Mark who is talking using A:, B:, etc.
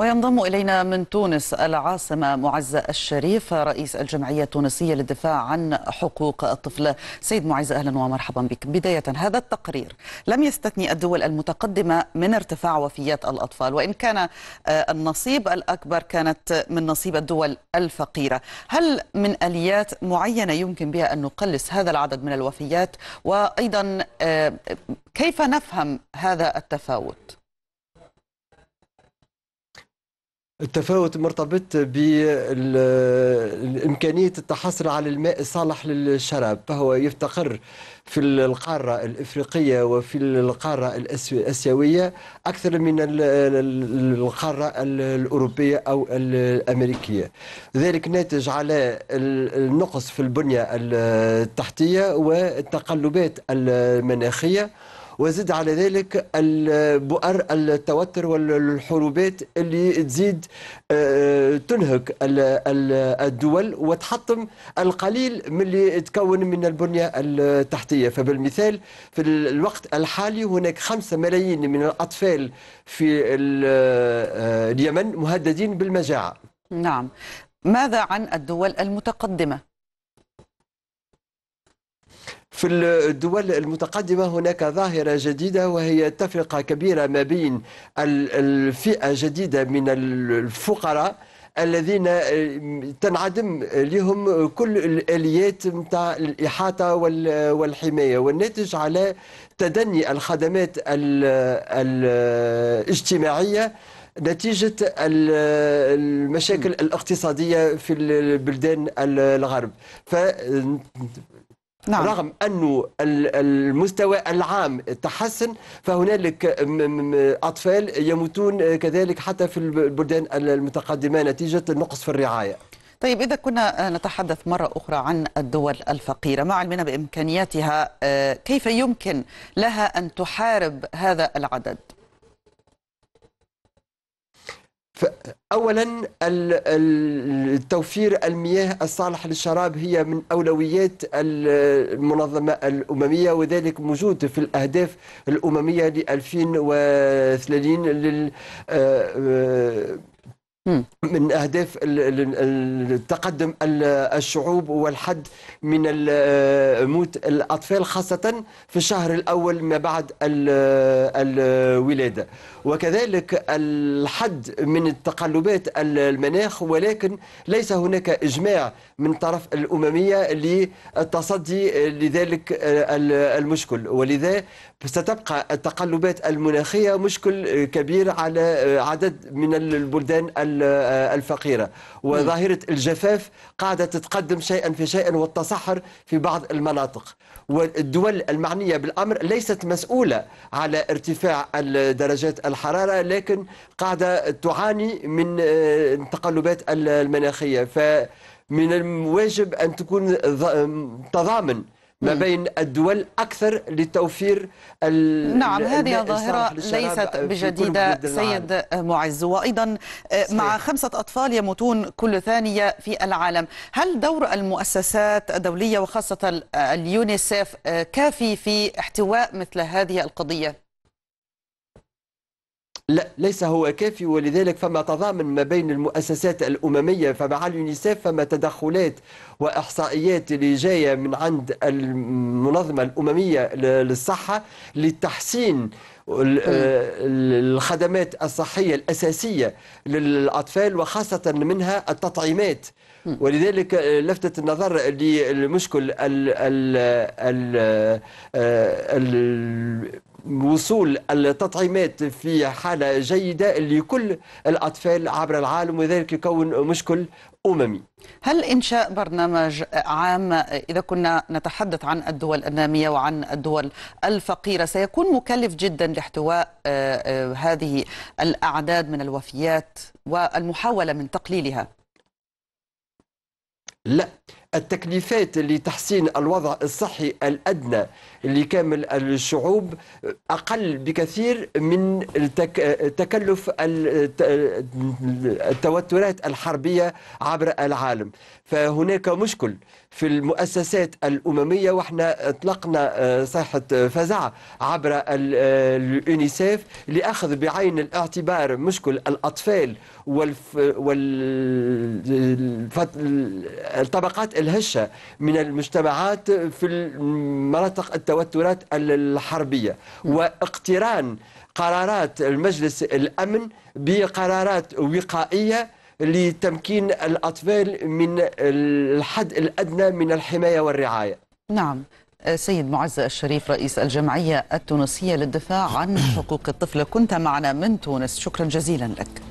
A: وينضم إلينا من تونس العاصمة معزة الشريف رئيس الجمعية التونسية للدفاع عن حقوق الطفل سيد معزة أهلا ومرحبا بك بداية هذا التقرير لم يستثني الدول المتقدمة من ارتفاع وفيات الأطفال وإن كان آه، النصيب الأكبر كانت من نصيب الدول الفقيرة هل من أليات معينة يمكن بها أن نقلص هذا العدد من الوفيات وأيضا آه، كيف نفهم هذا التفاوت؟
B: التفاوت مرتبط بإمكانية التحصل على الماء الصالح للشراب فهو يفتقر في القارة الإفريقية وفي القارة الآسيوية أكثر من القارة الأوروبية أو الأمريكية ذلك ناتج على النقص في البنية التحتية والتقلبات المناخية وزد على ذلك البؤر التوتر والحروبات اللي تزيد آه، تنهك الدول وتحطم القليل من اللي تكون من البنية التحتية فبالمثال في الوقت الحالي هناك خمسة ملايين من الأطفال في آه، اليمن مهددين بالمجاعة نعم ماذا عن الدول المتقدمة في الدول المتقدمة هناك ظاهرة جديدة وهي تفرقة كبيرة ما بين الفئة جديدة من الفقراء الذين تنعدم لهم كل الاليات نتاع الاحاطه والحمايه والناتج على تدني الخدمات الاجتماعيه نتيجة المشاكل الاقتصادية في البلدان الغرب ف نعم. رغم أنه المستوى العام تحسن فهنالك أطفال يموتون كذلك حتى
A: في البلدان المتقدمة نتيجة النقص في الرعاية طيب إذا كنا آه، نتحدث مرة أخرى عن الدول الفقيرة مع علمنا بإمكانياتها آه، كيف يمكن لها أن تحارب هذا العدد؟
B: اولا توفير المياه الصالحه للشراب هي من اولويات المنظمه الامميه وذلك موجود في الاهداف الامميه ل 2030 لل آه، آه، من اهداف التقدم الشعوب والحد من آه، موت الاطفال خاصه في الشهر الاول ما بعد آه، الولاده وكذلك الحد من التقلبات المناخ ولكن ليس هناك اجماع من طرف الامميه للتصدي لذلك آه، المشكل ولذا ستبقى التقلبات المناخيه مشكل كبير على عدد من البلدان آه، الفقيرة وظاهرة الجفاف قاعدة تتقدم شيئا فشيئا والتصحر في بعض المناطق والدول المعنية بالأمر ليست مسؤولة على ارتفاع درجات الحرارة لكن قاعدة تعاني من التقلبات آه، المناخية فمن الواجب أن تكون تضامن ما بين الدول أكثر لتوفير
A: نعم هذه الظاهرة ليست بجديدة سيد معز وأيضا آه، مع خمسة أطفال يموتون كل ثانية في العالم هل دور المؤسسات الدولية وخاصة آه، اليونيسيف آه، كافي في احتواء مثل هذه القضية؟
B: لا ليس هو كافي ولذلك فما تضامن ما بين المؤسسات الأممية فمع اليونيسيف فما تدخلات وإحصائيات اللي جاية من عند المنظمة الأممية للصحة للتحسين الخدمات الصحية الأساسية للأطفال وخاصة منها التطعيمات ولذلك آه، لفتت النظر للمشكل ال ال ال آه، وصول التطعيمات في حالة جيدة لكل
A: الأطفال عبر العالم وذلك يكون مشكل أممي هل إنشاء برنامج عام إذا كنا نتحدث عن الدول النامية وعن الدول الفقيرة سيكون مكلف جدا لاحتواء آه، آه، هذه الأعداد من الوفيات والمحاولة من تقليلها؟
B: لا التكليفات لتحسين الوضع الصحي الأدنى لكامل الشعوب أقل بكثير من تكلف التوترات الحربية عبر العالم فهناك مشكل في المؤسسات الأممية وإحنا أطلقنا آه، صيحة فزع عبر آه، اليونيسيف لأخذ بعين الاعتبار مشكل الأطفال والطبقات الهشة من المجتمعات في المناطق التوترات الحربية واقتران قرارات المجلس الأمن بقرارات وقائية لتمكين الأطفال من الحد الأدنى من الحماية والرعاية
A: نعم آه، سيد معز الشريف رئيس الجمعية التونسية للدفاع عن حقوق الطفل كنت معنا من تونس شكرا جزيلا لك